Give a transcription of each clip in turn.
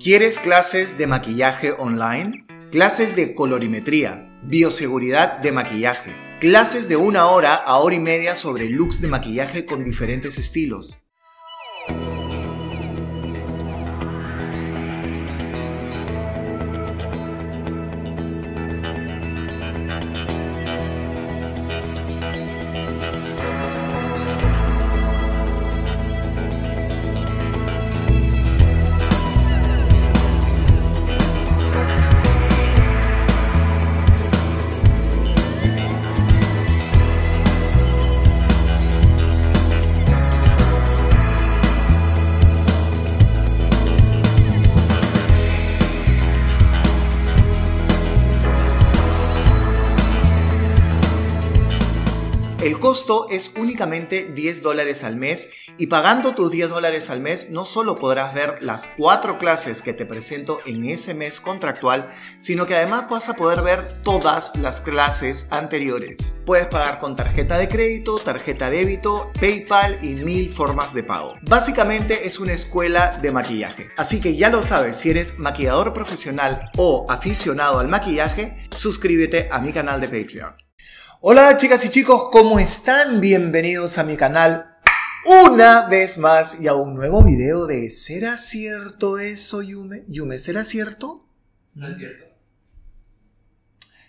¿Quieres clases de maquillaje online? Clases de colorimetría, bioseguridad de maquillaje, clases de una hora a hora y media sobre looks de maquillaje con diferentes estilos, El costo es únicamente 10 dólares al mes y pagando tus 10 dólares al mes no solo podrás ver las cuatro clases que te presento en ese mes contractual, sino que además vas a poder ver todas las clases anteriores. Puedes pagar con tarjeta de crédito, tarjeta débito, PayPal y mil formas de pago. Básicamente es una escuela de maquillaje. Así que ya lo sabes, si eres maquillador profesional o aficionado al maquillaje, suscríbete a mi canal de Patreon. Hola chicas y chicos, ¿cómo están? Bienvenidos a mi canal una vez más y a un nuevo video de ¿Será cierto eso, Yume? Yume, ¿será cierto? No es cierto.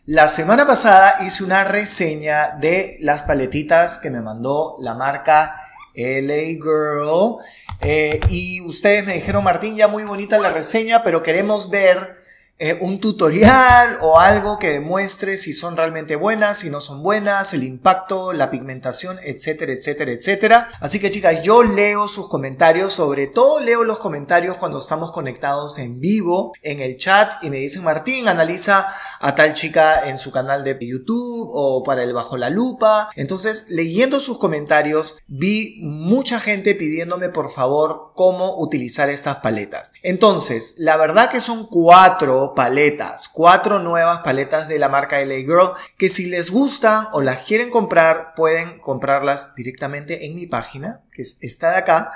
La semana pasada hice una reseña de las paletitas que me mandó la marca LA Girl. Eh, y ustedes me dijeron, Martín, ya muy bonita la reseña, pero queremos ver eh, un tutorial o algo que demuestre si son realmente buenas, si no son buenas, el impacto, la pigmentación, etcétera, etcétera, etcétera. Así que chicas, yo leo sus comentarios, sobre todo leo los comentarios cuando estamos conectados en vivo, en el chat, y me dicen, Martín, analiza a tal chica en su canal de YouTube o para el Bajo la Lupa. Entonces, leyendo sus comentarios, vi mucha gente pidiéndome por favor cómo utilizar estas paletas. Entonces, la verdad que son cuatro paletas, cuatro nuevas paletas de la marca LA Girl que si les gusta o las quieren comprar pueden comprarlas directamente en mi página que está de acá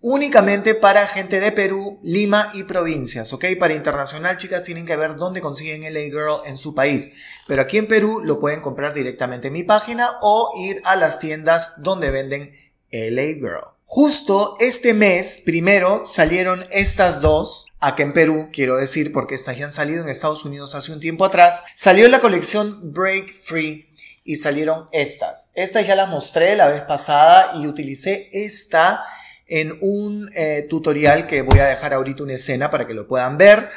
únicamente para gente de Perú, Lima y provincias, ¿ok? Para internacional, chicas, tienen que ver dónde consiguen LA Girl en su país. Pero aquí en Perú lo pueden comprar directamente en mi página o ir a las tiendas donde venden LA Girl. Justo este mes, primero, salieron estas dos Acá en Perú, quiero decir, porque estas ya han salido en Estados Unidos hace un tiempo atrás. Salió la colección Break Free y salieron estas. Estas ya las mostré la vez pasada y utilicé esta en un eh, tutorial que voy a dejar ahorita una escena para que lo puedan ver.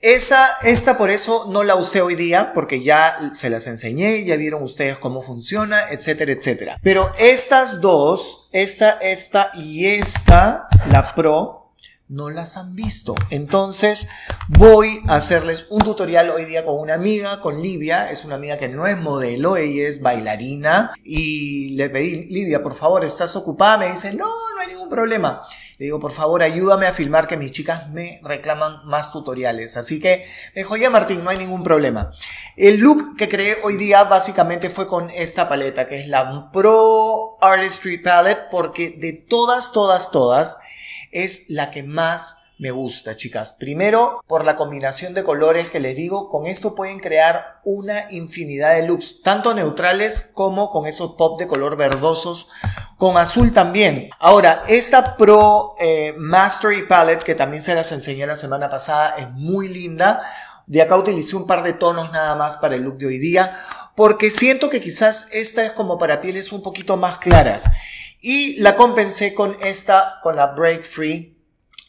Esa, esta por eso no la usé hoy día, porque ya se las enseñé, ya vieron ustedes cómo funciona, etcétera, etcétera. Pero estas dos, esta, esta y esta, la Pro, no las han visto. Entonces voy a hacerles un tutorial hoy día con una amiga, con Livia. Es una amiga que no es modelo, ella es bailarina. Y le pedí, Livia, por favor, ¿estás ocupada? Me dice, no, no hay ningún problema. Le digo, por favor, ayúdame a filmar que mis chicas me reclaman más tutoriales. Así que me dijo, ya Martín, no hay ningún problema. El look que creé hoy día básicamente fue con esta paleta, que es la Pro Artistry Palette, porque de todas, todas, todas, es la que más me gusta, chicas. Primero, por la combinación de colores que les digo, con esto pueden crear una infinidad de looks, tanto neutrales como con esos pop de color verdosos, con azul también. Ahora, esta Pro eh, Mastery Palette, que también se las enseñé la semana pasada, es muy linda. De acá utilicé un par de tonos nada más para el look de hoy día, porque siento que quizás esta es como para pieles un poquito más claras. Y la compensé con esta, con la Break Free,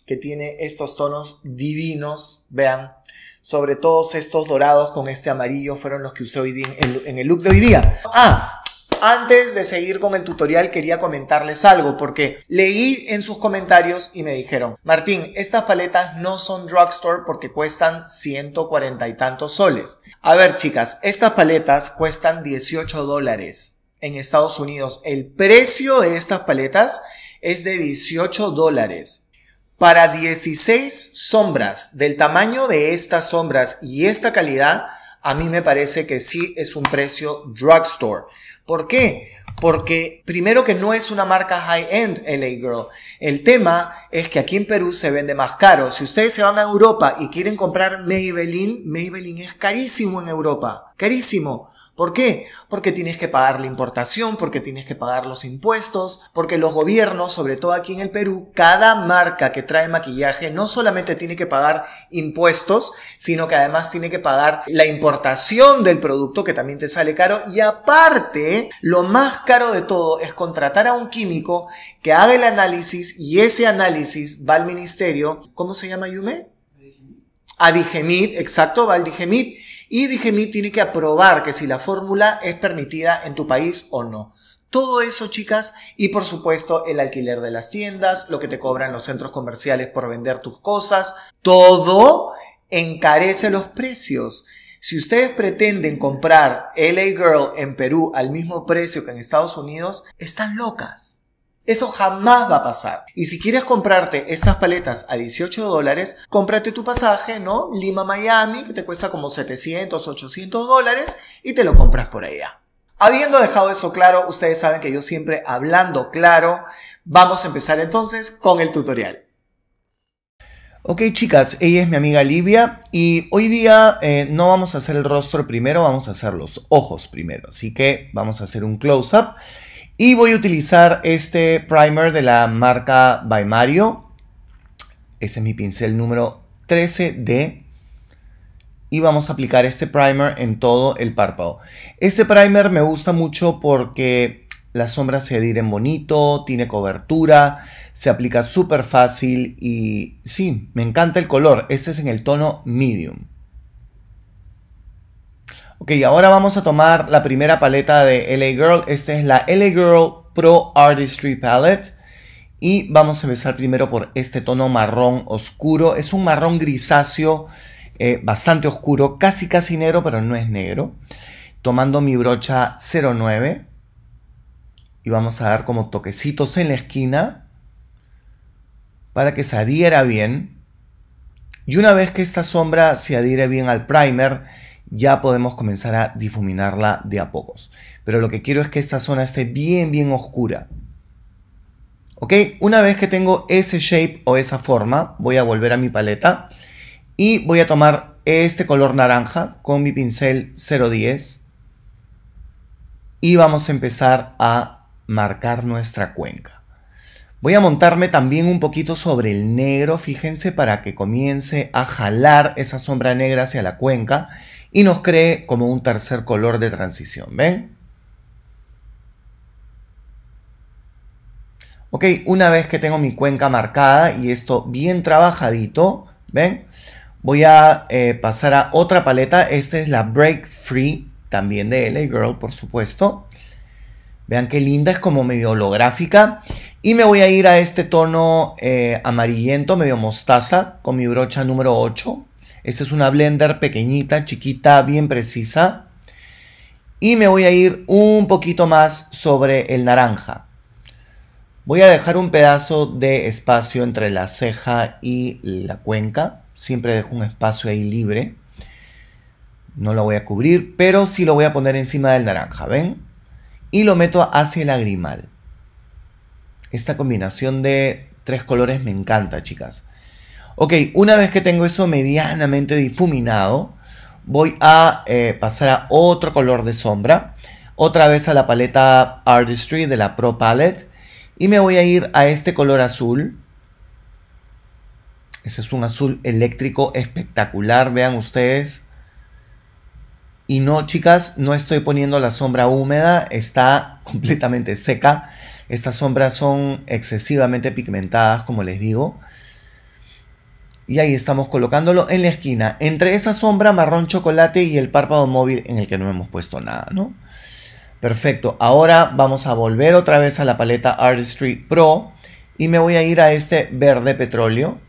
que tiene estos tonos divinos, vean. Sobre todos estos dorados con este amarillo fueron los que usé hoy en, en el look de hoy día. Ah, antes de seguir con el tutorial quería comentarles algo porque leí en sus comentarios y me dijeron, Martín, estas paletas no son drugstore porque cuestan 140 y tantos soles. A ver chicas, estas paletas cuestan 18 dólares en Estados Unidos. El precio de estas paletas es de 18 dólares. Para 16 sombras del tamaño de estas sombras y esta calidad, a mí me parece que sí es un precio drugstore. ¿Por qué? Porque primero que no es una marca high-end LA Girl. El tema es que aquí en Perú se vende más caro. Si ustedes se van a Europa y quieren comprar Maybelline, Maybelline es carísimo en Europa. Carísimo. ¿Por qué? Porque tienes que pagar la importación, porque tienes que pagar los impuestos, porque los gobiernos, sobre todo aquí en el Perú, cada marca que trae maquillaje no solamente tiene que pagar impuestos, sino que además tiene que pagar la importación del producto que también te sale caro y aparte, lo más caro de todo es contratar a un químico que haga el análisis y ese análisis va al ministerio, ¿cómo se llama Yume? Digemit, exacto, va al Digemit. Y mí tiene que aprobar que si la fórmula es permitida en tu país o no. Todo eso, chicas, y por supuesto el alquiler de las tiendas, lo que te cobran los centros comerciales por vender tus cosas, todo encarece los precios. Si ustedes pretenden comprar LA Girl en Perú al mismo precio que en Estados Unidos, están locas. Eso jamás va a pasar. Y si quieres comprarte estas paletas a 18 dólares, cómprate tu pasaje, ¿no? Lima, Miami, que te cuesta como 700, 800 dólares y te lo compras por allá. Habiendo dejado eso claro, ustedes saben que yo siempre hablando claro, vamos a empezar entonces con el tutorial. Ok chicas, ella es mi amiga Livia y hoy día eh, no vamos a hacer el rostro primero, vamos a hacer los ojos primero. Así que vamos a hacer un close-up. Y voy a utilizar este primer de la marca By Mario. Este es mi pincel número 13D. Y vamos a aplicar este primer en todo el párpado. Este primer me gusta mucho porque las sombras se adhieren bonito, tiene cobertura, se aplica súper fácil y sí, me encanta el color. Este es en el tono medium. Ok, ahora vamos a tomar la primera paleta de LA Girl. Esta es la LA Girl Pro Artistry Palette. Y vamos a empezar primero por este tono marrón oscuro. Es un marrón grisáceo, eh, bastante oscuro, casi casi negro, pero no es negro. Tomando mi brocha 09. Y vamos a dar como toquecitos en la esquina para que se adhiera bien. Y una vez que esta sombra se adhiere bien al primer, ya podemos comenzar a difuminarla de a pocos. Pero lo que quiero es que esta zona esté bien, bien oscura. ¿Ok? Una vez que tengo ese shape o esa forma, voy a volver a mi paleta y voy a tomar este color naranja con mi pincel 010 y vamos a empezar a marcar nuestra cuenca. Voy a montarme también un poquito sobre el negro, fíjense, para que comience a jalar esa sombra negra hacia la cuenca y nos cree como un tercer color de transición. ¿Ven? Ok, una vez que tengo mi cuenca marcada y esto bien trabajadito, ¿ven? Voy a eh, pasar a otra paleta. Esta es la Break Free, también de LA Girl, por supuesto. Vean qué linda, es como medio holográfica. Y me voy a ir a este tono eh, amarillento, medio mostaza, con mi brocha número 8. Esa es una blender pequeñita, chiquita, bien precisa. Y me voy a ir un poquito más sobre el naranja. Voy a dejar un pedazo de espacio entre la ceja y la cuenca. Siempre dejo un espacio ahí libre. No lo voy a cubrir, pero sí lo voy a poner encima del naranja, ¿ven? Y lo meto hacia el lagrimal. Esta combinación de tres colores me encanta, chicas. Ok, una vez que tengo eso medianamente difuminado, voy a eh, pasar a otro color de sombra, otra vez a la paleta Artistry de la Pro Palette y me voy a ir a este color azul. Ese es un azul eléctrico espectacular, vean ustedes. Y no, chicas, no estoy poniendo la sombra húmeda, está completamente seca. Estas sombras son excesivamente pigmentadas, como les digo y ahí estamos colocándolo en la esquina, entre esa sombra marrón chocolate y el párpado móvil en el que no hemos puesto nada, ¿no? Perfecto, ahora vamos a volver otra vez a la paleta Artistry Pro y me voy a ir a este verde petróleo,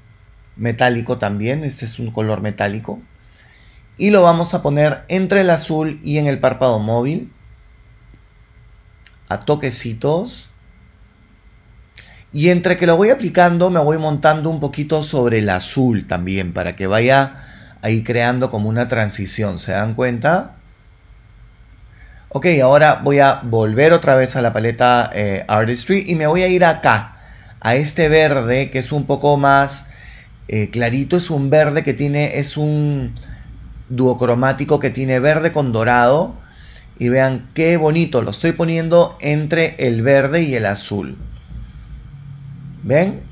metálico también, este es un color metálico, y lo vamos a poner entre el azul y en el párpado móvil, a toquecitos, y entre que lo voy aplicando, me voy montando un poquito sobre el azul también, para que vaya ahí creando como una transición. ¿Se dan cuenta? Ok, ahora voy a volver otra vez a la paleta eh, Artistry y me voy a ir acá, a este verde que es un poco más eh, clarito. Es un verde que tiene, es un duocromático que tiene verde con dorado. Y vean qué bonito, lo estoy poniendo entre el verde y el azul. ¿Ven?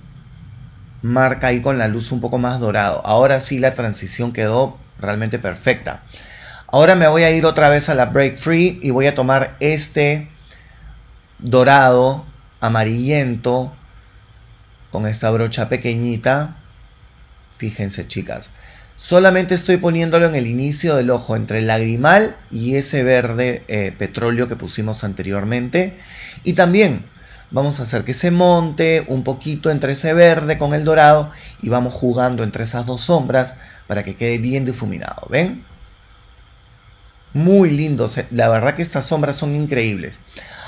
Marca ahí con la luz un poco más dorado. Ahora sí la transición quedó realmente perfecta. Ahora me voy a ir otra vez a la Break Free y voy a tomar este dorado amarillento con esta brocha pequeñita. Fíjense chicas, solamente estoy poniéndolo en el inicio del ojo, entre el lagrimal y ese verde eh, petróleo que pusimos anteriormente. Y también vamos a hacer que se monte un poquito entre ese verde con el dorado y vamos jugando entre esas dos sombras para que quede bien difuminado, ¿ven? Muy lindo, la verdad que estas sombras son increíbles.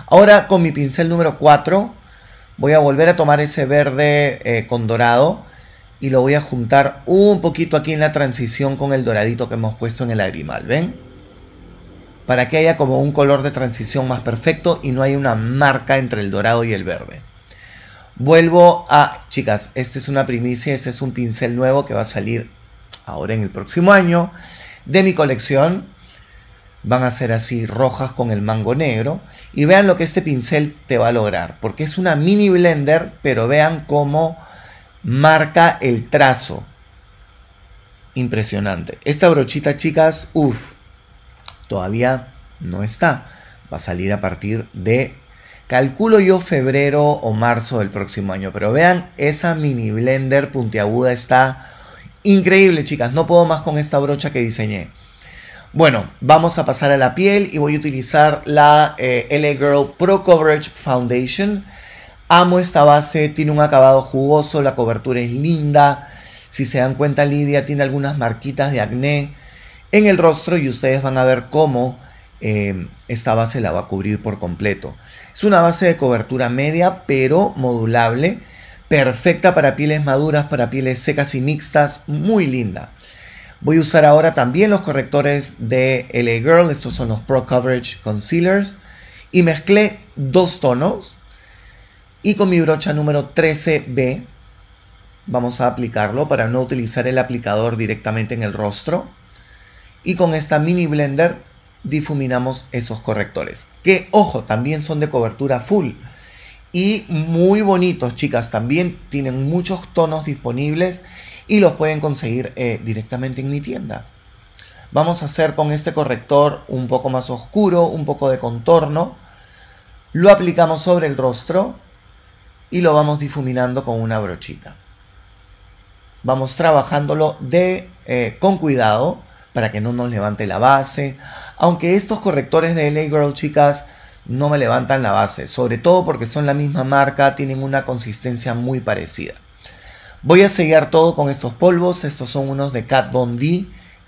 Ahora con mi pincel número 4 voy a volver a tomar ese verde eh, con dorado y lo voy a juntar un poquito aquí en la transición con el doradito que hemos puesto en el lagrimal, ¿ven? para que haya como un color de transición más perfecto y no haya una marca entre el dorado y el verde. Vuelvo a, chicas, esta es una primicia, este es un pincel nuevo que va a salir ahora en el próximo año de mi colección. Van a ser así rojas con el mango negro. Y vean lo que este pincel te va a lograr. Porque es una mini blender, pero vean cómo marca el trazo. Impresionante. Esta brochita, chicas, uff, todavía no está. Va a salir a partir de, calculo yo, febrero o marzo del próximo año. Pero vean, esa mini blender puntiaguda está increíble, chicas. No puedo más con esta brocha que diseñé. Bueno, vamos a pasar a la piel y voy a utilizar la eh, Girl Pro Coverage Foundation. Amo esta base, tiene un acabado jugoso, la cobertura es linda. Si se dan cuenta, Lidia tiene algunas marquitas de acné en el rostro y ustedes van a ver cómo eh, esta base la va a cubrir por completo. Es una base de cobertura media pero modulable, perfecta para pieles maduras, para pieles secas y mixtas, muy linda. Voy a usar ahora también los correctores de LA Girl, estos son los Pro Coverage Concealers, y mezclé dos tonos y con mi brocha número 13B vamos a aplicarlo para no utilizar el aplicador directamente en el rostro y con esta mini blender difuminamos esos correctores. Que ojo, también son de cobertura full y muy bonitos, chicas. También tienen muchos tonos disponibles y los pueden conseguir eh, directamente en mi tienda. Vamos a hacer con este corrector un poco más oscuro, un poco de contorno. Lo aplicamos sobre el rostro y lo vamos difuminando con una brochita. Vamos trabajándolo de, eh, con cuidado para que no nos levante la base. Aunque estos correctores de LA Girl, chicas, no me levantan la base, sobre todo porque son la misma marca, tienen una consistencia muy parecida. Voy a sellar todo con estos polvos, estos son unos de Kat Von D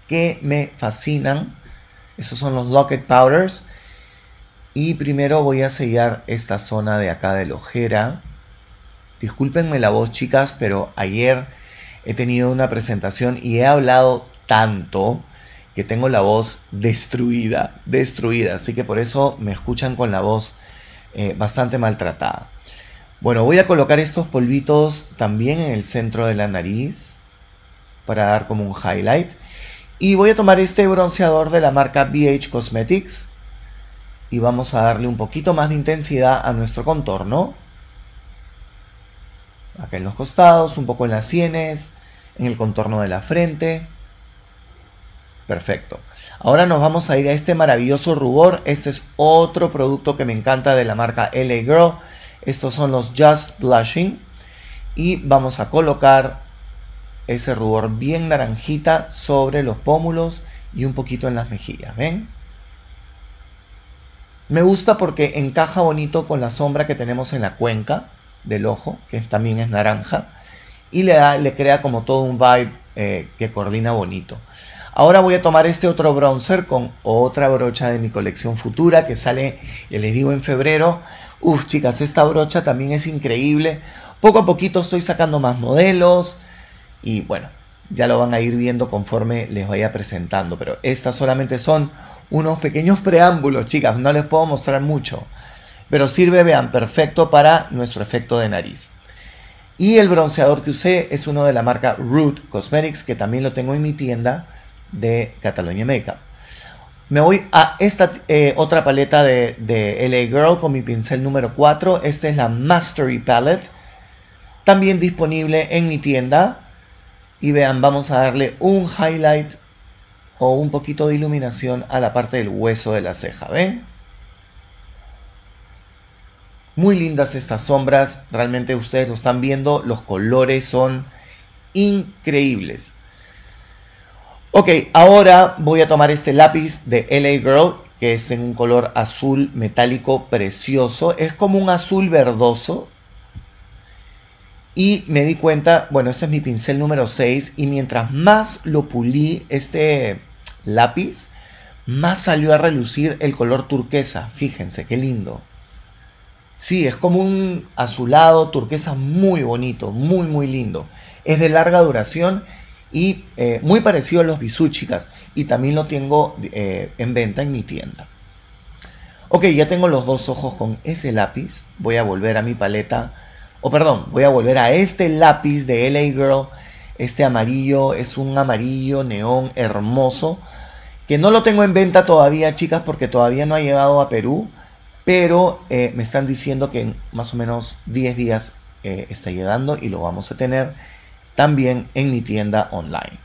que me fascinan. esos son los Locket Powders. Y primero voy a sellar esta zona de acá de la ojera. Discúlpenme la voz, chicas, pero ayer he tenido una presentación y he hablado tanto que tengo la voz destruida, destruida, así que por eso me escuchan con la voz eh, bastante maltratada. Bueno, voy a colocar estos polvitos también en el centro de la nariz para dar como un highlight. Y voy a tomar este bronceador de la marca BH Cosmetics y vamos a darle un poquito más de intensidad a nuestro contorno. Acá en los costados, un poco en las sienes, en el contorno de la frente. Perfecto. Ahora nos vamos a ir a este maravilloso rubor. Este es otro producto que me encanta de la marca LA Girl. Estos son los Just Blushing. Y vamos a colocar ese rubor bien naranjita sobre los pómulos y un poquito en las mejillas. ¿Ven? Me gusta porque encaja bonito con la sombra que tenemos en la cuenca del ojo, que también es naranja. Y le, da, le crea como todo un vibe eh, que coordina bonito. Ahora voy a tomar este otro bronzer con otra brocha de mi colección futura que sale, ya les digo, en febrero. Uf, chicas, esta brocha también es increíble. Poco a poquito estoy sacando más modelos y bueno, ya lo van a ir viendo conforme les vaya presentando. Pero estas solamente son unos pequeños preámbulos, chicas, no les puedo mostrar mucho. Pero sirve, vean, perfecto para nuestro efecto de nariz. Y el bronceador que usé es uno de la marca Root Cosmetics, que también lo tengo en mi tienda de Cataluña Makeup. Me voy a esta eh, otra paleta de, de, LA Girl con mi pincel número 4. Esta es la Mastery Palette. También disponible en mi tienda. Y vean, vamos a darle un highlight o un poquito de iluminación a la parte del hueso de la ceja. ¿Ven? Muy lindas estas sombras. Realmente ustedes lo están viendo. Los colores son increíbles. Ok, ahora voy a tomar este lápiz de LA Girl, que es en un color azul metálico precioso. Es como un azul verdoso. Y me di cuenta, bueno, este es mi pincel número 6 y mientras más lo pulí este lápiz, más salió a relucir el color turquesa. Fíjense, qué lindo. Sí, es como un azulado turquesa muy bonito, muy, muy lindo. Es de larga duración y eh, muy parecido a los bisú, chicas. Y también lo tengo eh, en venta en mi tienda. Ok, ya tengo los dos ojos con ese lápiz. Voy a volver a mi paleta. O perdón, voy a volver a este lápiz de LA Girl. Este amarillo es un amarillo neón hermoso. Que no lo tengo en venta todavía, chicas, porque todavía no ha llegado a Perú. Pero eh, me están diciendo que en más o menos 10 días está llegando y lo vamos a tener también en mi tienda online.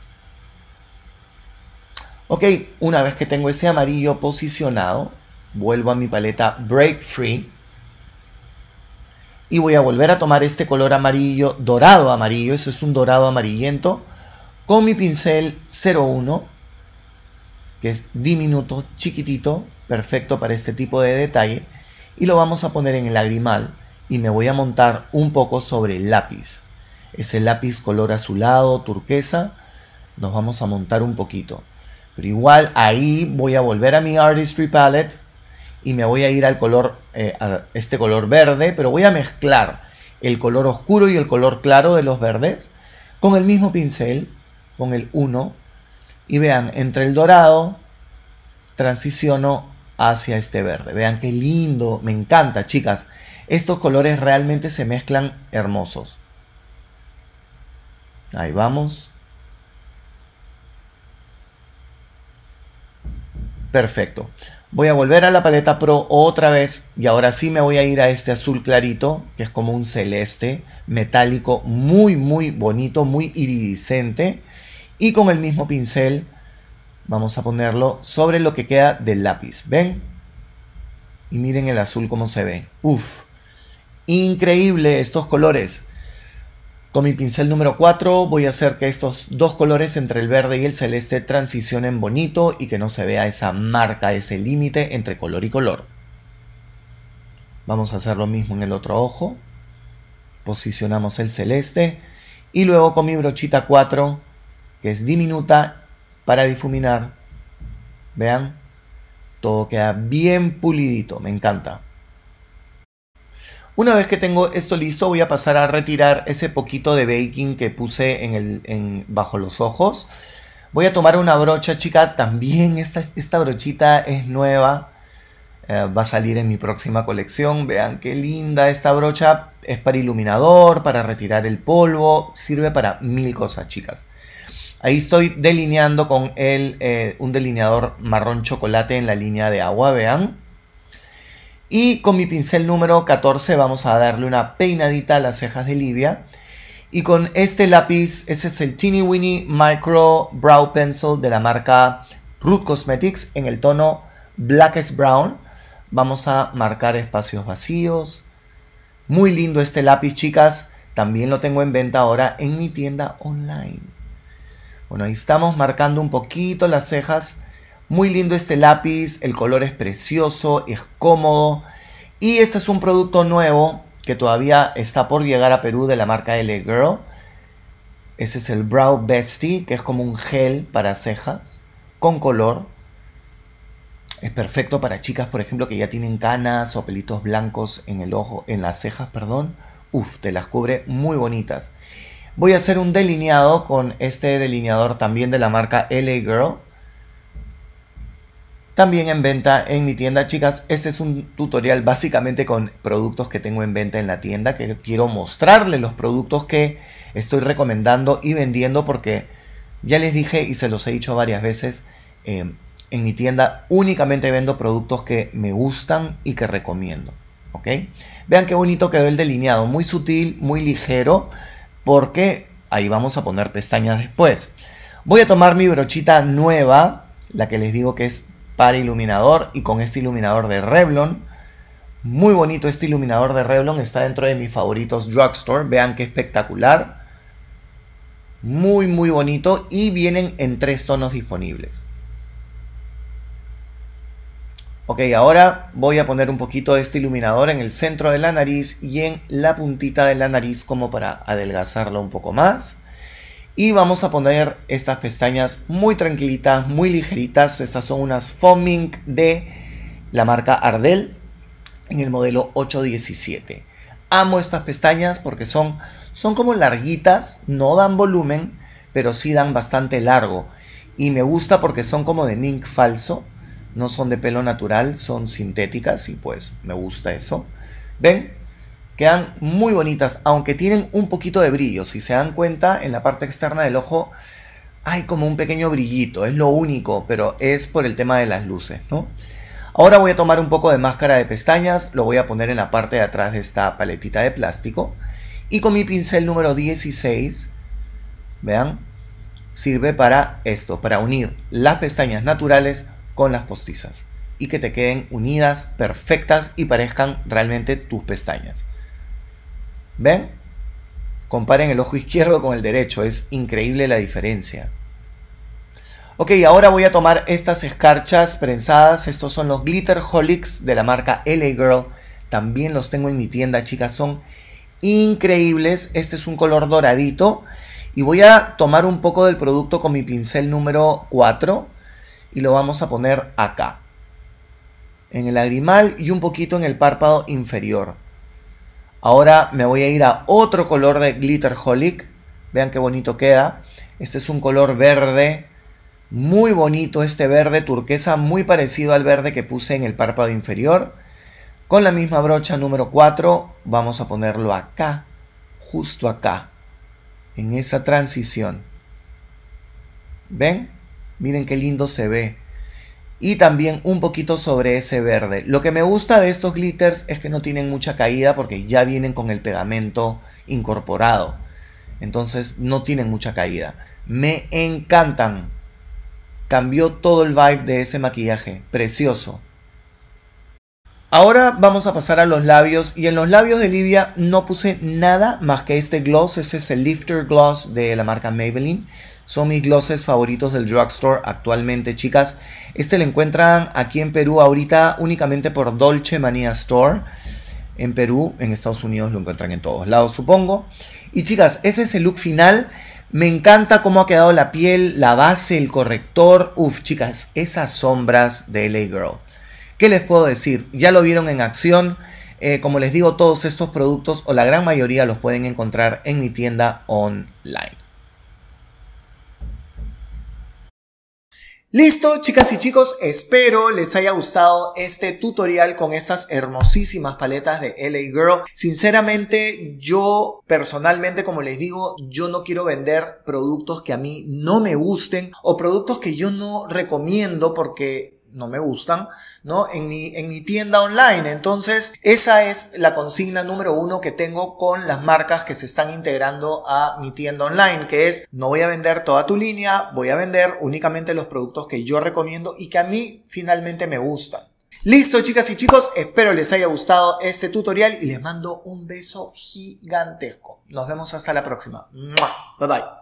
Ok, una vez que tengo ese amarillo posicionado, vuelvo a mi paleta Break Free y voy a volver a tomar este color amarillo, dorado amarillo, eso es un dorado amarillento, con mi pincel 01, que es diminuto, chiquitito, perfecto para este tipo de detalle, y lo vamos a poner en el lagrimal y me voy a montar un poco sobre el lápiz ese lápiz color azulado, turquesa, nos vamos a montar un poquito. Pero igual ahí voy a volver a mi Artistry Palette y me voy a ir al color, eh, a este color verde, pero voy a mezclar el color oscuro y el color claro de los verdes con el mismo pincel, con el 1. Y vean, entre el dorado transiciono hacia este verde. Vean qué lindo, me encanta, chicas. Estos colores realmente se mezclan hermosos. Ahí vamos. Perfecto. Voy a volver a la paleta Pro otra vez y ahora sí me voy a ir a este azul clarito, que es como un celeste metálico muy, muy bonito, muy iridiscente. Y con el mismo pincel vamos a ponerlo sobre lo que queda del lápiz. ¿Ven? Y miren el azul como se ve. Uf, increíble estos colores. Con mi pincel número 4 voy a hacer que estos dos colores entre el verde y el celeste transicionen bonito y que no se vea esa marca, ese límite entre color y color. Vamos a hacer lo mismo en el otro ojo. Posicionamos el celeste y luego con mi brochita 4, que es diminuta, para difuminar. Vean, todo queda bien pulidito, me encanta. Una vez que tengo esto listo, voy a pasar a retirar ese poquito de baking que puse en el, bajo los ojos. Voy a tomar una brocha, chica. También esta, esta brochita es nueva. Eh, va a salir en mi próxima colección. Vean qué linda esta brocha. Es para iluminador, para retirar el polvo. Sirve para mil cosas, chicas. Ahí estoy delineando con el, eh, un delineador marrón chocolate en la línea de agua, vean. Y con mi pincel número 14 vamos a darle una peinadita a las cejas de Livia. Y con este lápiz, ese es el Teeny Winnie Micro Brow Pencil de la marca Root Cosmetics en el tono Blackest Brown. Vamos a marcar espacios vacíos. Muy lindo este lápiz, chicas. También lo tengo en venta ahora en mi tienda online. Bueno, ahí estamos marcando un poquito las cejas muy lindo este lápiz, el color es precioso, es cómodo. Y este es un producto nuevo que todavía está por llegar a Perú de la marca L Girl. Ese es el Brow Bestie, que es como un gel para cejas con color. Es perfecto para chicas, por ejemplo, que ya tienen canas o pelitos blancos en el ojo, en las cejas, perdón. Uf, te las cubre muy bonitas. Voy a hacer un delineado con este delineador también de la marca LA Girl. También en venta en mi tienda, chicas, ese es un tutorial básicamente con productos que tengo en venta en la tienda, que quiero mostrarles los productos que estoy recomendando y vendiendo porque ya les dije y se los he dicho varias veces, em, en mi tienda únicamente vendo productos que me gustan y que recomiendo. ¿ok? Vean qué bonito quedó el delineado, muy sutil, muy ligero, porque ahí vamos a poner pestañas después. Voy a tomar mi brochita nueva, la que les digo que es iluminador y con este iluminador de Revlon. Muy bonito este iluminador de Revlon, está dentro de mis favoritos drugstore, vean qué espectacular. Muy muy bonito y vienen en tres tonos disponibles. Ok, ahora voy a poner un poquito de este iluminador en el centro de la nariz y en la puntita de la nariz como para adelgazarlo un poco más. Y vamos a poner estas pestañas muy tranquilitas, muy ligeritas. Estas son unas foaming de la marca Ardell en el modelo 817. Amo estas pestañas porque son, son como larguitas, no dan volumen, pero sí dan bastante largo. Y me gusta porque son como de mink falso, no son de pelo natural, son sintéticas y pues me gusta eso. ¿Ven? Quedan muy bonitas, aunque tienen un poquito de brillo. Si se dan cuenta, en la parte externa del ojo hay como un pequeño brillito, es lo único, pero es por el tema de las luces, Ahora voy a tomar un poco de máscara de pestañas, lo voy a poner en la parte de atrás de esta paletita de plástico y con mi pincel número 16, vean, sirve para esto, para unir las pestañas naturales con las postizas y que te queden unidas, perfectas y parezcan realmente tus pestañas. ¿Ven? Comparen el ojo izquierdo con el derecho, es increíble la diferencia. Ok, ahora voy a tomar estas escarchas prensadas, estos son los Glitter Holics de la marca LA Girl, también los tengo en mi tienda, chicas, son increíbles, este es un color doradito y voy a tomar un poco del producto con mi pincel número 4 y lo vamos a poner acá, en el lagrimal y un poquito en el párpado inferior. Ahora me voy a ir a otro color de glitter holic. Vean qué bonito queda. Este es un color verde. Muy bonito este verde turquesa, muy parecido al verde que puse en el párpado inferior. Con la misma brocha número 4 vamos a ponerlo acá, justo acá, en esa transición. ¿Ven? Miren qué lindo se ve y también un poquito sobre ese verde. Lo que me gusta de estos glitters es que no tienen mucha caída porque ya vienen con el pegamento incorporado. Entonces no tienen mucha caída. Me encantan. Cambió todo el vibe de ese maquillaje. Precioso. Ahora vamos a pasar a los labios y en los labios de Livia no puse nada más que este gloss, ese es el Lifter Gloss de la marca Maybelline. Son mis glosses favoritos del drugstore actualmente, chicas. Este lo encuentran aquí en Perú ahorita únicamente por Dolce Mania Store. En Perú, en Estados Unidos lo encuentran en todos lados, supongo. Y chicas, ese es el look final. Me encanta cómo ha quedado la piel, la base, el corrector. Uf, chicas, esas sombras de LA Girl. ¿Qué les puedo decir? Ya lo vieron en acción. Eh, como les digo, todos estos productos o la gran mayoría los pueden encontrar en mi tienda online. Listo, chicas y chicos, espero les haya gustado este tutorial con estas hermosísimas paletas de LA Girl. Sinceramente, yo personalmente, como les digo, yo no quiero vender productos que a mí no me gusten o productos que yo no recomiendo porque no me gustan, ¿no? En mi, en mi tienda online. Entonces, esa es la consigna número uno que tengo con las marcas que se están integrando a mi tienda online, que es no voy a vender toda tu línea, voy a vender únicamente los productos que yo recomiendo y que a mí finalmente me gustan. Listo chicas y chicos, espero les haya gustado este tutorial y les mando un beso gigantesco. Nos vemos hasta la próxima. Bye bye.